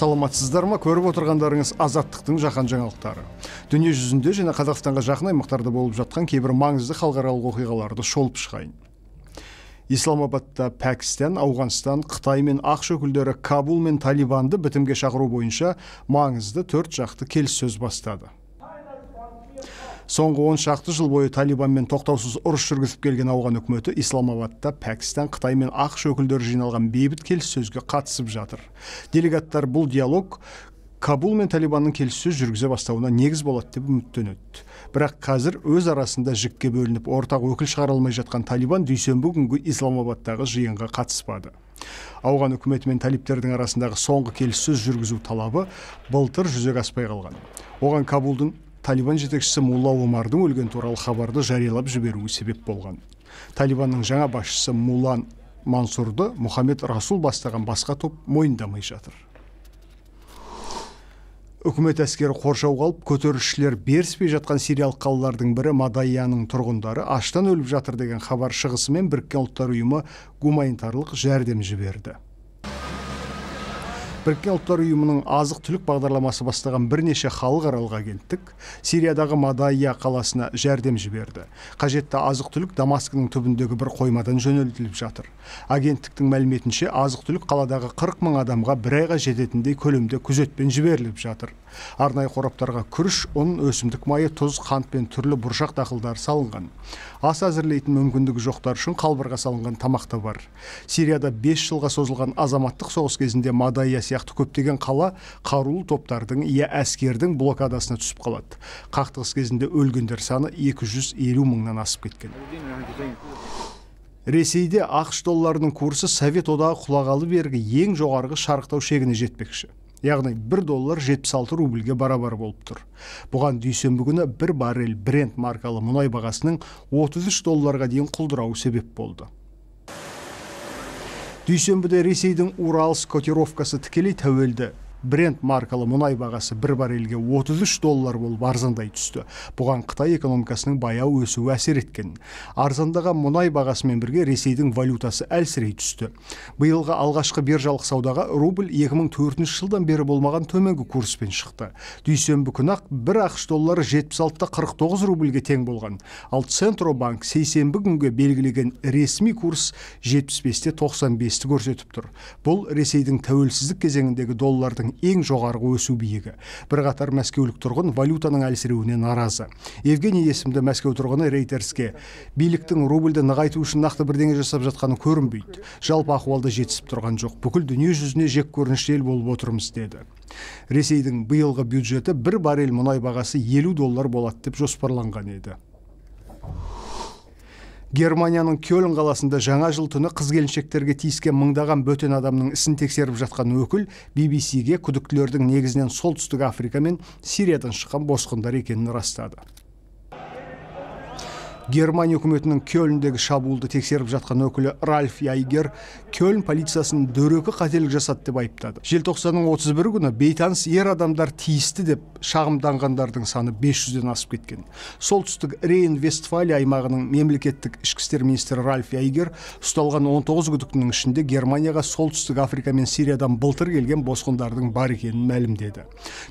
саламатсыздар ма көріп отырғандарыңыз азаттықтың жаһан жаңалықтары дүние жүзінде және қазақстанға жақын аймақтарда болып жатқан кейбір маңызды халықаралық оқиғаларды шолып шығайын исламабадта пәкістан ауғанстан қытай мен ақш өкілдері кабул мен талибанды бітімге шақыру бойынша маңызды төрт жақты келіссөз бастады соңғы он шақты жыл бойы талибанмен тоқтаусыз ұрыс жүргізіп келген ауған үкіметі исламабадта пәкістан қытай мен ақш өкілдері жиналған бейбіт келіссөзге қатысып жатыр делегаттар бұл диалог кабул мен талибанның келіссөз жүргізе бастауына негіз болады деп үміттенеді бірақ қазір өз арасында жікке бөлініп ортақ өкіл шығара алмай жатқан талибан дүйсенбі күнгі исламабадтағы жиынға қатыспады ауған үкіметі мен талиптердің арасындағы соңғы келіссөз жүргізу талабы былтыр жүзеге аспай қалған оған кабулдың талибан жетекшісі мулла омардың өлген туралы хабарды жариялап жіберуі себеп болған талибанның жаңа басшысы мулан Мансурды мұхаммед расул бастаған басқа топ мойындамай жатыр үкімет әскері қоршауға алып көтерілісшілер беріспей жатқан сириялық қалалардың бірі Мадаяның тұрғындары аштан өліп жатыр деген хабар шығысымен біріккен ұлттар ұйымы гуманитарлық жәрдем жіберді біріккен ұлттар ұйымының азық түлік бағдарламасы бастаған бірнеше халықаралық агенттік сириядағы мадайя қаласына жәрдем жіберді қажетті азық түлік дамаскінің түбіндегі бір қоймадан жөнелтіліп жатыр агенттіктің мәліметінше азық түлік қаладағы 40 мың адамға бір айға жететіндей көлемде күзетпен жіберіліп жатыр арнайы қораптарға күріш ұн өсімдік майы тұз қант пен түрлі бұршақ дақылдары салынған ас әзірлейтін мүмкіндігі жоқтар үшін қалбырға салынған тамақ та бар сирияда бес жылға созылған азаматтық соғыс кезінде мадайя сияқты көптеген қала қарулы топтардың иә әскердің блокадасына түсіп қалады қақтығыс кезінде өлгендер саны 250 мыңнан асып кеткен ресейде ақш долларының курсы совет одағы құлағалы бергі ең жоғарғы шарықтау шегіне жетпекші яғни 1 доллар 76 рубльге барабар болып тұр бұған дүйсенбі күні бір баррель бренд маркалы мұнай бағасының 33 долларға дейін құлдырауы себеп болды дүйсенбіде ресейдің уралс котировкасы тікелей тәуелді бренд маркалы мұнай бағасы бір баррельге 33 доллар болып арзандай түсті бұған қытай экономикасының баяу өсуі әсер еткен арзандаған мұнай бағасымен бірге ресейдің валютасы әлсірей түсті биылғы алғашқы биржалық саудаға рубль 2004 жылдан бері болмаған төменгі курспен шықты дүйсенбі күні ақ бір ақш доллары алтыда қырық тоғыз рубльге тең болған ал центробанк сейсенбі күнге белгілеген ресми курс жетпіс бесте тоқсан бесті көрсетіп тұр бұл ресейдің тәуелсіздік кезеңіндегі доллардың ең жоғарғы өсу биігі бірқатар мәскеулік тұрғын валютаның әлсіреуіне наразы евгений есімді мәскеу тұрғыны рейтерске биліктің рубльді нығайту үшін нақты бірдеңе жасап жатқаны көрінбейді жалпы ахуалда жетісіп тұрған жоқ бүкіл дүние жүзіне жек көрінішті ел болып отырмыз деді ресейдің биылғы бюджеті бір баррель мұнай бағасы елу доллар болады деп жоспарланған еді германияның кельн қаласында жаңа жыл түні қыз келіншектерге тиіскен мыңдаған бөтен адамның ісін тексеріп жатқан өкіл BBC-ге күдіктілердің негізінен солтүстік африка мен сириядан шыққан босқындар екенін растады германия үкіметінің кельндегі шабуылды тексеріп жатқан өкілі ральф яйгер кельн полициясын дөрекі қателік жасады деп айыптады желтоқсанның отыз бірі күні бейтаныс ер адамдар тиісті деп шағымданғандардың саны 500-ден асып кеткен солтүстік рейн вестфалия аймағының мемлекеттік ішкі істер министрі ральф яйгер ұсталған 19 күдіктінің ішінде германияға солтүстік африка мен сириядан былтыр келген босқындардың бар екенін мәлімдеді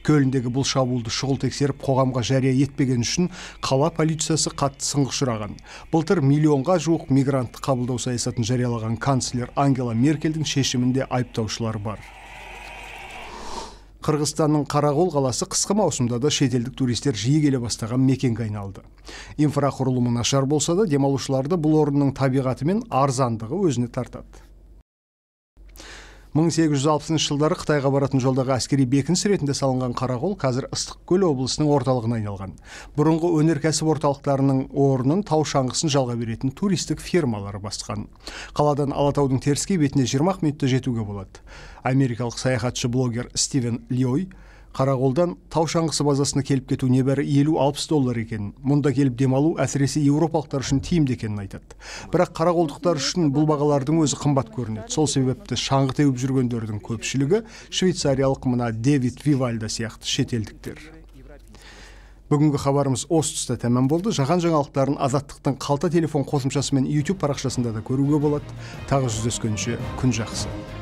көліндегі бұл шабуылды шұғыл тексеріп қоғамға жария етпегені үшін қала полициясы қатты сынға сұраған былтыр миллионға жуық мигрантты қабылдау саясатын жариялаған канцлер ангела меркельдің шешімінде айыптаушылар бар қырғызстанның қарақол қаласы қысқы маусымда да шетелдік туристер жиі келе бастаған мекенге айналды инфрақұрылымы нашар болса да демалушыларды бұл орынның табиғаты мен арзандығы өзіне тартады 1860 жылдары қытайға баратын жолдағы әскери бекініс ретінде салынған қарақол қазір ыстықкөл облысының орталығына айналған бұрынғы өнеркәсіп орталықтарының орнын тау шаңғысын жалға беретін туристік фирмалар басқан қаладан алатаудың теріскей бетіне 20 минутта жетуге болады америкалық саяхатшы блогер стивен льой қарақолдан тау шаңғысы базасына келіп кету небәрі елу алпыс доллар екен мұнда келіп демалу әсіресе еуропалықтар үшін тиімді екенін айтады бірақ қарақолдықтар үшін бұл бағалардың өзі қымбат көрінеді сол себепті шаңғы теуіп жүргендердің көпшілігі швейцариялық мына дэвид вивальда сияқты шетелдіктер бүгінгі хабарымыз осы тұста тәмам болды жаған жаңалықтарын азаттықтың қалта телефон қосымшасы мен ютуб парақшасында да көруге болады тағы жүздескенше күн жақсы